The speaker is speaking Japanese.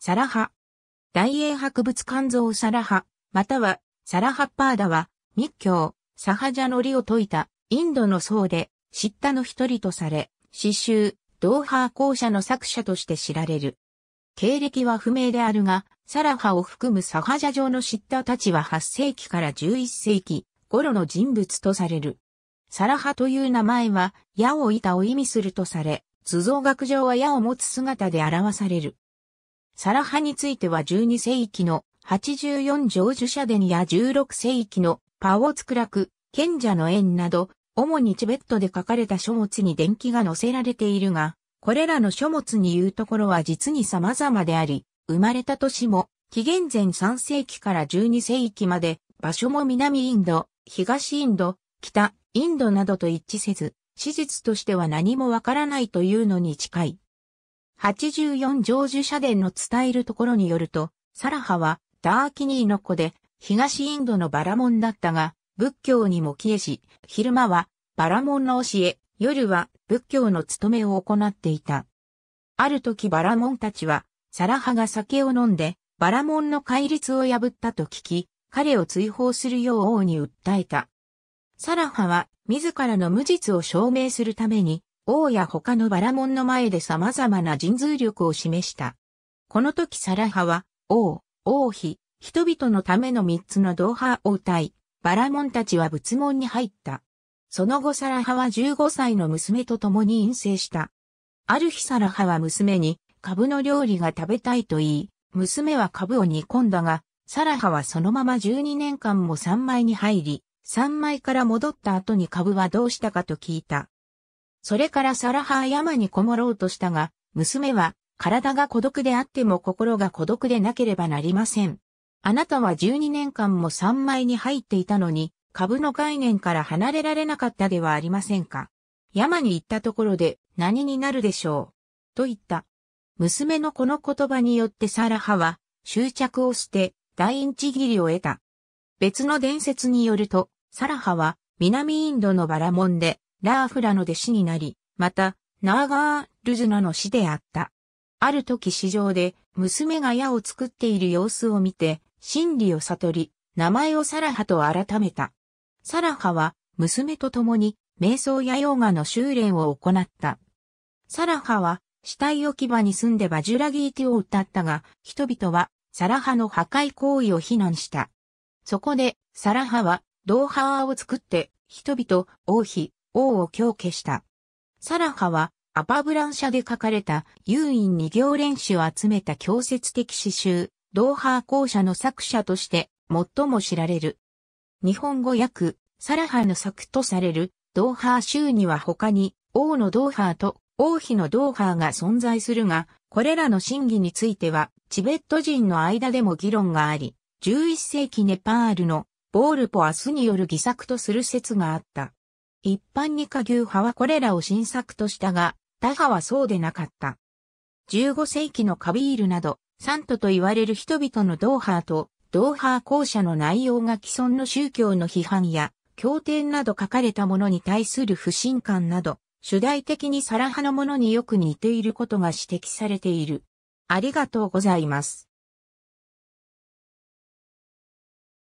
サラハ。大英博物館像サラハ、またはサラハッパーダは密教、サハジャの理を説いたインドの僧で、知ったの一人とされ、詩集、ドーハー校舎の作者として知られる。経歴は不明であるが、サラハを含むサハジャ上の知ったたちは8世紀から11世紀頃の人物とされる。サラハという名前は、矢を板を意味するとされ、図像学上は矢を持つ姿で表される。サラハについては12世紀の84条就者伝や16世紀のパオツクラク、賢者の縁など、主にチベットで書かれた書物に電気が載せられているが、これらの書物に言うところは実に様々であり、生まれた年も、紀元前3世紀から12世紀まで、場所も南インド、東インド、北インドなどと一致せず、史実としては何もわからないというのに近い。84常就社殿の伝えるところによると、サラハはダーキニーの子で東インドのバラモンだったが、仏教にも消えし、昼間はバラモンの教え、夜は仏教の務めを行っていた。ある時バラモンたちは、サラハが酒を飲んで、バラモンの戒律を破ったと聞き、彼を追放するよう王に訴えた。サラハは自らの無実を証明するために王や他のバラモンの前で様々な神通力を示した。この時サラハは、王、王妃、人々のための三つの同派を歌い、バラモンたちは仏門に入った。その後サラハは15歳の娘と共に陰性した。ある日サラハは娘に、株の料理が食べたいと言い、娘は株を煮込んだが、サラハはそのまま12年間も三枚に入り、三枚から戻った後に株はどうしたかと聞いた。それからサラハー山にこもろうとしたが、娘は、体が孤独であっても心が孤独でなければなりません。あなたは12年間も三枚に入っていたのに、株の概念から離れられなかったではありませんか。山に行ったところで何になるでしょう。と言った。娘のこの言葉によってサラハは執着を捨て大インチギリを得た。別の伝説によると、サラハは南インドのバラモンでラーフラの弟子になり、また、ナーガールズナの師であった。ある時市場で、娘が矢を作っている様子を見て、真理を悟り、名前をサラハと改めた。サラハは、娘と共に、瞑想やヨーガの修練を行った。サラハは、死体置き場に住んでバジュラギーティを歌ったが、人々は、サラハの破壊行為を非難した。そこで、サラハは、ドーハーを作って、人々、王妃、王を強化した。サラハは、アパブラン社で書かれた、優位二行練習を集めた強説的詩集、ドーハー校舎の作者として、最も知られる。日本語訳、サラハの作とされる、ドーハー州には他に、王のドーハーと王妃のドーハーが存在するが、これらの真偽については、チベット人の間でも議論があり、11世紀ネパールのボールポアスによる偽作とする説があった。一般に下牛派はこれらを新作としたが、他派はそうでなかった。15世紀のカビールなど、サントと言われる人々のドーハーと、ドーハー校舎の内容が既存の宗教の批判や、教典など書かれたものに対する不信感など、主題的にサラ派のものによく似ていることが指摘されている。ありがとうございます。